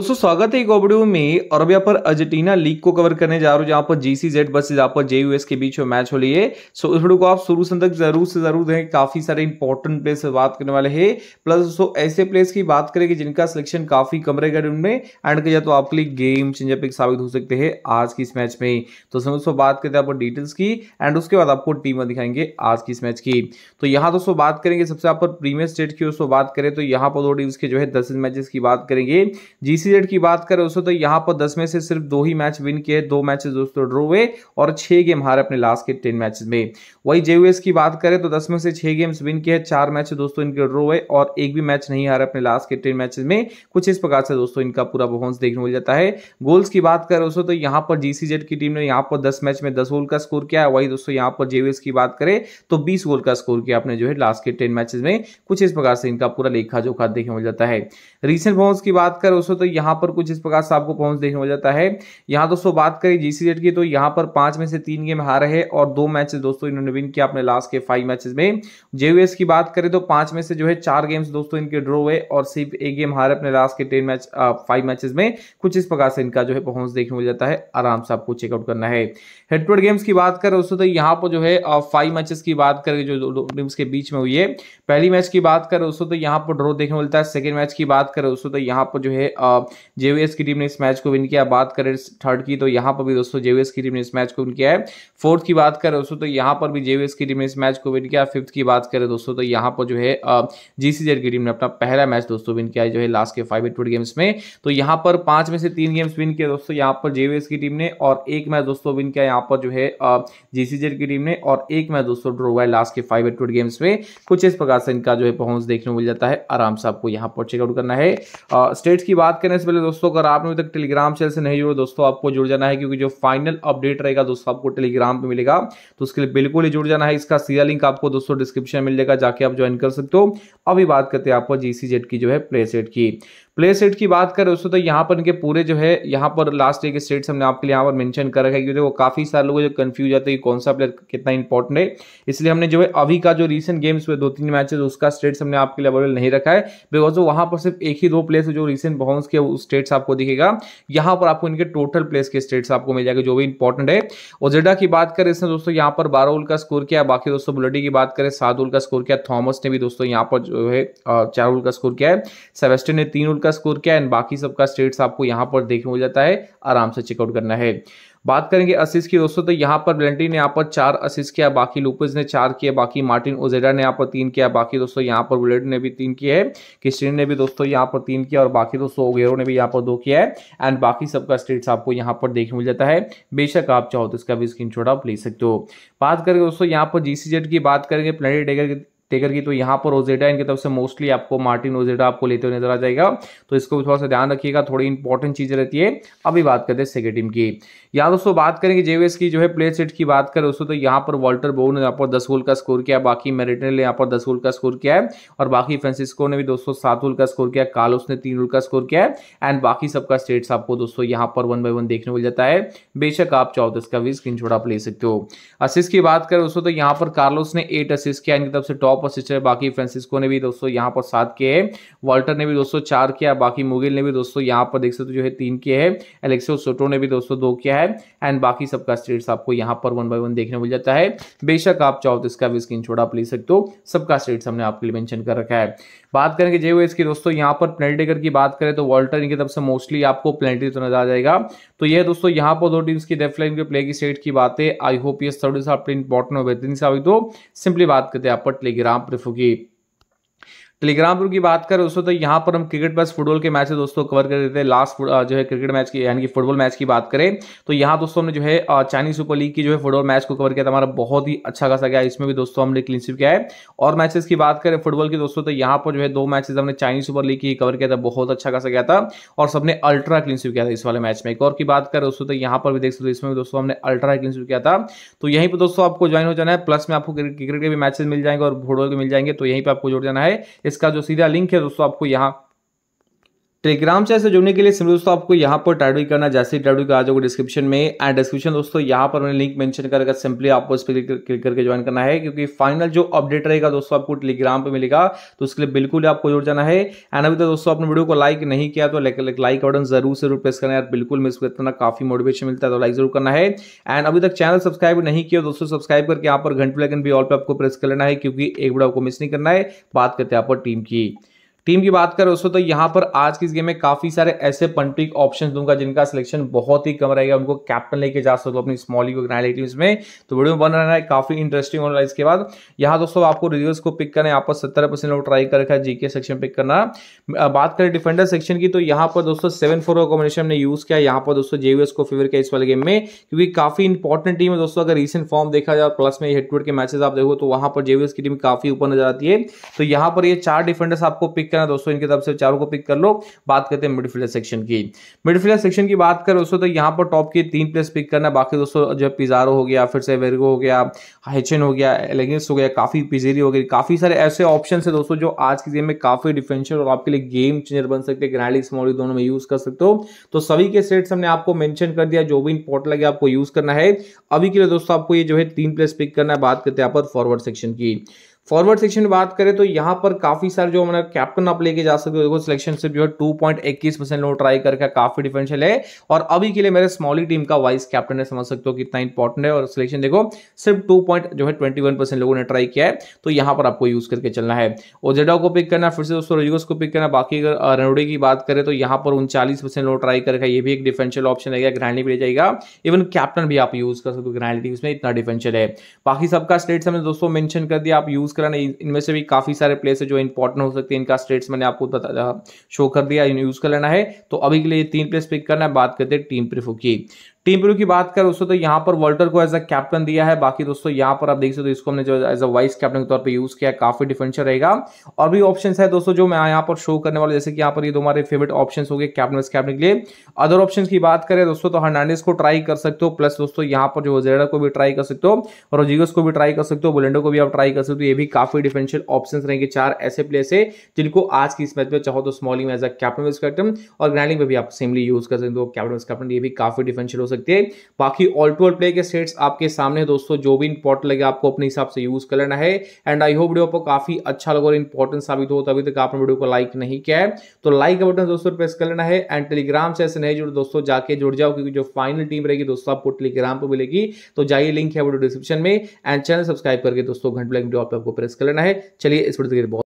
दोस्तों स्वागत है एक ओबडियो में और अब यहाँ पर अर्जेंटीना लीग को कवर करने जा रहा हूँ जहाँ पर जीसी जेड बस पर जेयूएस के बीच में मैच हो रही है सो इस वीडियो को आप शुरू से तक जरूर से जरूर देखें काफी सारे इंपॉर्टेंट प्लेस से बात करने वाले हैं प्लस दोस्तों ऐसे प्लेस की बात करेंगे जिनका सिलेक्शन काफी कम रहेगा उनमें एंड कह तो आपके लिए गेम चेंजर पिक साबित हो सकते हैं आज की इस मैच में तो समझ दोस्तों बात करते हैं आप डिटेल्स की एंड उसके बाद आपको टीम दिखाएंगे आज की इस मैच की तो यहाँ दोस्तों बात करेंगे सबसे आप प्रीमियर स्टेट की दोस्तों बात करें तो यहाँ पर दो टीम्स के जो है दस मैचेस की बात करेंगे जीसी सीरीज की बात करें दोस्तों तो यहाँ पर दस में से सिर्फ दो ही मैच विन किए दो मैचेस दोस्तों ड्रो हुए और छह गेम हारे अपने लास्ट के टेन मैचेस में वही जेयूएस की बात करें तो दस में से छह गेम्स विन किए चार मैच दोस्तों इनके ड्रो हुए और एक भी मैच नहीं हारे अपने लास्ट के टेन मैचेस में कुछ इस प्रकार से दोस्तों इनका पूरा परफॉर्मेंस देखने मिल जाता है गोल्स की बात करें दोस्तों तो यहाँ पर जी की टीम ने यहाँ पर दस मैच में दस गोल का स्कोर किया है वही दोस्तों यहाँ पर जेवीएस की बात करें तो बीस गोल का स्कोर किया अपने जो है लास्ट के टेन मैचेस में कुछ इस प्रकार से इनका पूरा लेखा जोखा देखने मिल जाता है रिसेंट परफॉर्मेंस की बात करें दोस्तों तो यहाँ पर कुछ इस प्रकार से आपको पहुंच देखने हो जाता है यहाँ दोस्तों बात करें जीसीजेड की तो यहाँ पर पांच में से तीन गेम हारे है और दो मैच दोस्तों इन्होंने विन किया अपने लास्ट के फाइव मैचेस में जेयूएस की बात करें तो पांच में से जो है चार गेम्स दोस्तों इनके ड्रॉ हुए और सिर्फ एक गेम हारे अपने लास्ट के टेन मैच फाइव मैचेस में कुछ इस प्रकार से इनका जो है पहुंच देखने को जाता है आराम से आपको चेकआउट करना है हेड गेम्स की बात करें दोस्तों तो यहाँ पर जो है फाइव मैचेस की बात करें जो टीम्स के बीच में हुई है पहली मैच की बात करें दोस्तों तो यहाँ पर ड्रॉ देखने मिलता है सेकेंड मैच की बात करें दोस्तों तो यहाँ पर जो है जेवीएस की टीम ने इस मैच को विन किया बात करें थर्ड की तो यहाँ पर भी दोस्तों जेवीएस की टीम ने इस मैच को विन किया है फोर्थ की बात करें दोस्तों तो यहाँ पर भी जेवीएस की टीम ने इस मैच को विन किया फिफ्थ की बात करें दोस्तों तो यहाँ पर जो है जीसीजेड की टीम ने अपना पहला मैच दोस्तों विन किया जो है लास्ट के फाइव एटवुड गेम्स में तो यहाँ पर पांच में से तीन गेम्स विन किया दोस्तों यहाँ पर जेवीएस की टीम ने और एक मैच दोस्तों विन किया यहाँ पर जो है जीसीजेड की टीम ने और एक मैच दोस्तों ड्रो हुआ है लास्ट के फाइव एटवुड गेम्स में कुछ इस प्रकार से इनका जो है पहुंच देखने को मिल जाता है आराम से आपको यहाँ पर चेकआउट करना है स्टेट्स की बात करें से पहले दोस्तों अगर आपने अभी तक टेलीग्राम चैनल से नहीं जुड़े दोस्तों आपको जुड़ जाना है क्योंकि जो फाइनल अपडेट रहेगा दोस्तों आपको टेलीग्राम पे मिलेगा तो उसके लिए बिल्कुल ही जुड़ जाना है इसका सीधा लिंक आपको दोस्तों डिस्क्रिप्शन मिल जाएगा जाके आप ज्वाइन कर सकते हो अभी बात करते हैं आपको जीसीजेड की जो है प्लेसेट की प्ले सेट की बात करें दोस्तों तो यहाँ पर इनके पूरे जो है यहाँ पर लास्ट ईयर के सेट्स हमने आपके लिए यहाँ पर मेंशन कर रखा है क्योंकि वो काफी सारे लोग जो कंफ्यूज आते हैं कि कौन सा प्लेयर कितना इंपॉर्टेंट है इसलिए हमने जो है अभी का जो रिसेंट गेम्स हुए दो तीन मैचेस उसका स्टेट्स हमने आपके लिए अवेलेबल नहीं रखा है बिकॉज वो वहाँ पर सिर्फ एक ही दो प्लेस जो रिसेंट बाउंस के उस स्टेट्स आपको दिखेगा यहाँ पर आपको इनके टोटल प्लेस के स्टेट्स आपको मिल जाएगा जो भी इंपॉर्टेंट है ओजेडा की बात करें इसने दोस्तों यहाँ पर बारह ओल का स्कोर किया बाकी दोस्तों बुलेटी की बात करें सात ओल का स्कोर किया थॉमस ने भी दोस्तों यहाँ पर जो है चार ओल का स्कोर किया है सेवेस्टिन ने तीन ओल का का स्कोर क्या है एंड बाकी सबका स्टेट्स आपको यहाँ पर देखने मिल जाता है आराम से चेकआउट करना है बात करेंगे असिस की दोस्तों तो यहाँ पर ब्लेंटी ने यहाँ पर चार असिस किया बाकी लूपज ने चार किया बाकी मार्टिन ओजेडा ने यहाँ पर तीन किया बाकी दोस्तों यहाँ पर बुलेट ने भी तीन किया है किस्टिन ने भी दोस्तों यहाँ पर तीन किया और बाकी दोस्तों ओगेरो ने भी यहाँ पर दो किया है एंड बाकी सबका स्टेट्स आपको यहाँ पर देखने मिल जाता है बेशक आप चाहो तो इसका भी स्क्रीन आप ले सकते हो बात करेंगे दोस्तों यहाँ पर जी की बात करेंगे प्लेटी डेगर टेकर की तो यहाँ पर ओजेडा इनकी तरफ से मोस्टली आपको मार्टिन ओजेडा आपको लेते हुए नजर आ जाएगा तो इसको भी थोड़ा सा ध्यान रखिएगा थोड़ी इंपॉर्टेंट चीज रहती है अभी बात करते हैं सेकेंड टीम की यहाँ दोस्तों बात करेंगे जेवेस की जो है प्ले सेट की बात करें दोस्तों तो यहाँ पर वॉल्टर बोन ने यहाँ पर दस गोल का स्कोर किया बाकी मेरिटन ने यहाँ पर दस गोल का स्कोर किया है और बाकी फ्रांसिस्को ने भी दोस्तों सात गोल का स्कोर किया कार्लोस ने तीन गोल का स्कोर किया है एंड बाकी सबका स्टेट्स आपको दोस्तों यहाँ पर वन बाय वन देखने को जाता है बेशक आप चाहो तो इसका भी स्क्रीन आप ले सकते हो असिस्ट की बात करें दोस्तों तो यहाँ पर कार्लोस ने एट असिस्ट किया इनकी तरफ से टॉप अपोजिट है बाकी फ्रांसिस्को ने भी दोस्तों यहाँ पर सात किए है वॉल्टर ने भी दोस्तों चार किया बाकी मुगिल ने भी दोस्तों यहाँ पर देख सकते जो है तीन किए है एलेक्सो सोटो ने भी दोस्तों दो किया है एंड बाकी सबका स्टेट्स आपको यहाँ पर वन बाय वन देखने मिल जाता है बेशक आप चाहो तो इसका भी स्क्रीन छोड़ आप ले सकते हो सबका स्टेट्स हमने आपके लिए मैंशन कर रखा है बात करेंगे जे की दोस्तों यहाँ पर प्लेटेकर की बात करें तो वॉल्टर इनकी तरफ से मोस्टली आपको प्लेनेटरी तो नजर आ जाएगा तो ये दोस्तों यहाँ पर दो टीम्स की डेफलाइन के प्ले की स्टेट की बातें आई होप ये थर्ड आपके इंपॉर्टेंट और बेहतरीन साबित हो सिंपली बात करते हैं आप पर प्ले की राम प्रभु की टेलीग्राम ग्रुप की बात करें दोस्तों तो यहाँ पर हम क्रिकेट बस फुटबॉल के मैचे दोस्तों कवर कर देते हैं लास्ट जो है क्रिकेट मैच की यानी कि फुटबॉल मैच की बात करें तो यहाँ दोस्तों हमने जो है चाइनीज सुपर लीग की जो है फुटबॉल मैच को कवर किया था हमारा बहुत ही अच्छा खासा गया इसमें भी दोस्तों हमने क्लीनशिप किया है और मैचेस की बात करें फुटबॉल की दोस्तों तो यहाँ पर जो है दो मैचेज हमने चाइनीज सुपर लीग की कवर किया था बहुत अच्छा खासा गया था और सबने अल्ट्रा क्लीनशिप किया था इस वाले मैच में एक और की बात करें दोस्तों तो यहाँ पर भी देख सकते इसमें भी दोस्तों हमने अल्ट्रा क्लीनशिप किया था तो यहीं पर दोस्तों आपको ज्वाइन हो जाना है प्लस में आपको क्रिकेट के भी मैचेज मिल जाएंगे और फुटबॉल के मिल जाएंगे तो यहीं पर आपको जुड़ जाना है इसका जो सीधा लिंक है दोस्तों आपको यहाँ टेलीग्राम चैनल से जुड़ने के लिए सिंपल दोस्तों आपको यहाँ पर टाइडवी करना जैसे ही टाइडवी का आ जाओगे डिस्क्रिप्शन में एंड डिस्क्रिप्शन दोस्तों यहाँ पर मैंने लिंक मेंशन करके सिंपली आपको इस पर क्लिक करके ज्वाइन करना है क्योंकि फाइनल जो अपडेट रहेगा दोस्तों आपको टेलीग्राम पर मिलेगा तो उसके लिए बिल्कुल आपको जुड़ जाना है एंड अभी तक दोस्तों आपने वीडियो को लाइक नहीं किया तो लाइक बटन जरूर जरूर प्रेस करना यार बिल्कुल मिस इतना काफी मोटिवेशन मिलता है तो लाइक जरूर करना है एंड अभी तक चैनल सब्सक्राइब नहीं किया दोस्तों सब्सक्राइब करके यहाँ पर घंटे लगन भी ऑल पर आपको प्रेस कर लेना है क्योंकि एक वीडियो आपको मिस नहीं करना है बात करते हैं आप टीम की टीम की बात करें दोस्तों तो यहाँ पर आज की इस गेम में काफी सारे ऐसे पंटिक ऑप्शन दूंगा जिनका सिलेक्शन बहुत ही कम रहेगा उनको कैप्टन लेके जा सकते हो अपनी स्मॉली को ग्रैंड टीम्स में तो वीडियो में बन रहा है काफी इंटरेस्टिंग होने वाला इसके बाद यहाँ दोस्तों आपको रिव्यूज को पिक करना है पर सत्तर परसेंट लोग ट्राई कर रखा है जीके सेक्शन पिक करना बात करें डिफेंडर सेक्शन की तो यहाँ पर दोस्तों सेवन फोर कॉम्बिनेशन ने यूज किया यहाँ पर दोस्तों जेवीएस को फेवर किया इस वाले गेम में क्योंकि काफी इंपॉर्टेंट टीम है दोस्तों अगर रिसेंट फॉर्म देखा जाए प्लस में हेडवेड के मैचेस आप देखो तो वहां पर जेवीएस की टीम काफी ऊपर नजर आती है तो यहाँ पर ये चार डिफेंडर्स आपको पिक सेक्शन है दोस्तों इनकी तरफ से चारों को पिक कर लो बात करते हैं मिडफील्डर सेक्शन की मिडफील्डर सेक्शन की बात करें दोस्तों तो यहाँ पर टॉप के तीन प्लेस पिक करना बाकी दोस्तों जो पिजारो हो गया फिर से वेरगो हो गया हाइचन हो गया एलेगेंस हो गया काफी पिजेरी हो गई काफी सारे ऐसे ऑप्शन है दोस्तों जो आज के गेम में काफी डिफेंशियल और आपके लिए गेम चेंजर बन सकते हैं ग्रैंडी स्मॉली दोनों में यूज कर सकते हो तो सभी के सेट्स हमने आपको मेंशन कर दिया जो भी इंपॉर्टेंट लगे आपको यूज करना है अभी के लिए दोस्तों आपको ये जो है तीन प्लेस पिक करना है बात करते हैं यहाँ पर फॉरवर्ड सेक्शन की फॉरवर्ड सेक्शन में बात करें तो यहाँ पर काफी सारे जो हमारा कैप्टन आप लेके जा सकते हो देखो सिलेक्शन से जो है टू पॉइंट इक्कीस परसेंट लोग ट्राई करके काफी डिफरेंशियल है और अभी के लिए मेरे स्मॉली टीम का वाइस कैप्टन है समझ सकते हो कितना इंपॉर्टेंट है और सिलेक्शन देखो सिर्फ टू पॉइंट जो है ट्वेंटी वन परसेंट लोगों ने ट्राई किया है तो यहाँ पर आपको यूज करके चलना है ओजेडा को पिक करना फिर से दोस्तों रोजिगोस को पिक करना बाकी अगर रनोडे की बात करें तो यहाँ पर उनचालीस परसेंट लोग ट्राई करके ये भी एक डिफरेंशियल ऑप्शन है ग्रैंडली भी ले जाएगा इवन कैप्टन भी आप यूज कर सकते हो ग्रैंडली उसमें इतना डिफरेंशियल है बाकी सबका स्टेट्स हमने दोस्तों मैंशन कर दिया आप यूज कारण इनमें से भी काफ़ी सारे प्लेस है जो इंपॉर्टेंट हो सकते हैं इनका स्टेट्स मैंने आपको बता शो कर दिया यूज़ कर लेना है तो अभी के लिए तीन प्लेस पिक करना है बात करते हैं टीम प्रिफो की टीम पेरू की बात करें दोस्तों तो यहाँ पर वॉल्टर को एज अ कैप्टन दिया है बाकी दोस्तों यहाँ पर आप देख सकते हो इसको हमने जो एज अ वाइस कैप्टन के तौर पर यूज किया काफी डिफेंशियल रहेगा और भी ऑप्शन है दोस्तों जो मैं यहाँ पर शो करने वाला जैसे कि यहाँ पर ये तुम्हारे फेवरेट ऑप्शन हो गए कैप्टन वाइस कैप्टन के लिए अदर ऑप्शन की बात करें दोस्तों तो हर्नाडेस को ट्राई कर सकते हो प्लस दोस्तों यहाँ पर जो जेडा को भी ट्राई कर सकते हो रोजिगस को भी ट्राई कर सकते हो बुलेंडो को भी आप ट्राई कर सकते हो तो ये भी काफी डिफेंशियल ऑप्शन रहेंगे चार ऐसे प्लेस है जिनको आज की इस मैच में चाहो तो Smalling as a captain vice captain और ग्रैंडिंग में भी आप सेमली यूज कर सकते हो कैप्टन वाइस कैप्टन ये भी काफी डिफेंशियल हो सकते सकते हैं बाकी ऑल टू ऑल प्ले के सेट्स आपके सामने दोस्तों जो भी इंपॉर्टेंट लगे आपको अपने हिसाब से यूज करना है एंड आई होप वीडियो आपको काफी अच्छा लगा और इंपॉर्टेंट साबित हो तभी तक आपने वीडियो को लाइक नहीं किया है तो लाइक का बटन दोस्तों प्रेस कर लेना है एंड टेलीग्राम से ऐसे नहीं जुड़े दोस्तों जाके जुड़ जाओ क्योंकि जो फाइनल टीम रहेगी दोस्तों आपको टेलीग्राम पर मिलेगी तो जाइए लिंक है वीडियो डिस्क्रिप्शन में एंड चैनल सब्सक्राइब करके दोस्तों घंटे वीडियो आपको प्रेस कर लेना है चलिए इस वीडियो के बहुत